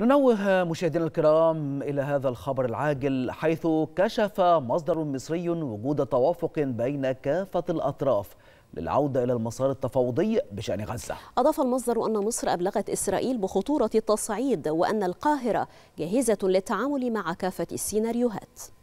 ننوه مشاهدينا الكرام إلى هذا الخبر العاجل حيث كشف مصدر مصري وجود توافق بين كافة الأطراف للعودة إلى المسار التفاوضي بشأن غزة أضاف المصدر أن مصر أبلغت إسرائيل بخطورة التصعيد وأن القاهرة جاهزة للتعامل مع كافة السيناريوهات